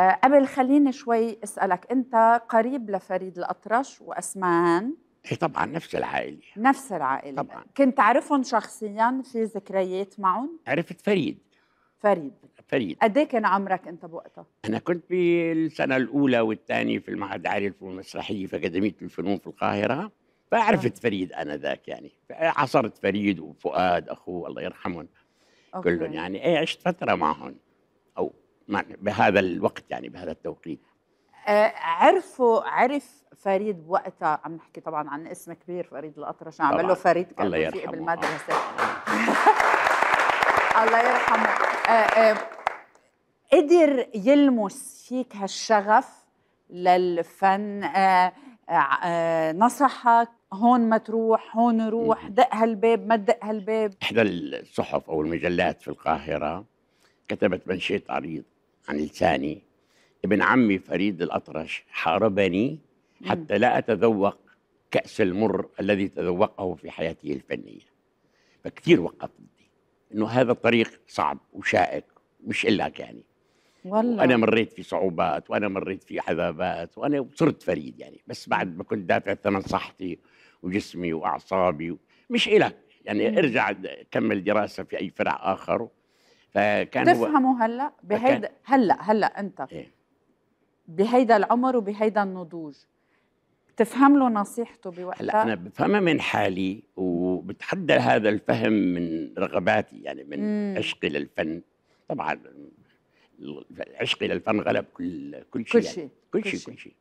آه، قبل خليني شوي اسالك انت قريب لفريد الاطرش واسمان ايه طبعا نفس العائله نفس العائله طبعا كنت عارفهم شخصيا في ذكريات معهم عرفت فريد فريد فريد قد إيه كان عمرك انت بوقتها انا كنت بالسنه الاولى والثانيه في المعهد العالي للفنون المسرحيه في اكاديميه الفنون في القاهره فعرفت آه. فريد انا ذاك يعني عصرت فريد وفؤاد اخوه الله يرحمهم كلهم يعني ايه عشت فتره معهم بهذا الوقت يعني بهذا التوقيت آه، عرفوا عرف فريد وقتها عم نحكي طبعا عن اسم كبير فريد الأطرش عم له فريد كان يرحمه بالمدرسة آه. الله يرحمه آه، قدر يلمس فيك هالشغف للفن نصحك هون ما تروح هون روح دق هالباب ما تدق هالباب احدى الصحف او المجلات في القاهره كتبت منشيت عريض عن لساني ابن عمي فريد الأطرش حاربني حتى لا أتذوق كأس المر الذي تذوقه في حياته الفنية فكثير وقف ضدي إنه هذا الطريق صعب وشائك مش إلك يعني والله وأنا مريت في صعوبات وأنا مريت في عذابات وأنا صرت فريد يعني بس بعد ما كنت دافع ثمن صحتي وجسمي وأعصابي مش إلك يعني ارجع كمل دراسة في أي فرع آخر فكان تفهموا هلا بهيدا هلا هلا انت إيه؟ بهيدا العمر وبهيدا النضوج بتفهم له نصيحته بوقتها هلا انا بفهمها من حالي وبتحدى هذا الفهم من رغباتي يعني من مم. عشقي للفن طبعا عشقي للفن غلب كل كل شيء كل يعني. شيء يعني. كل شيء كل شيء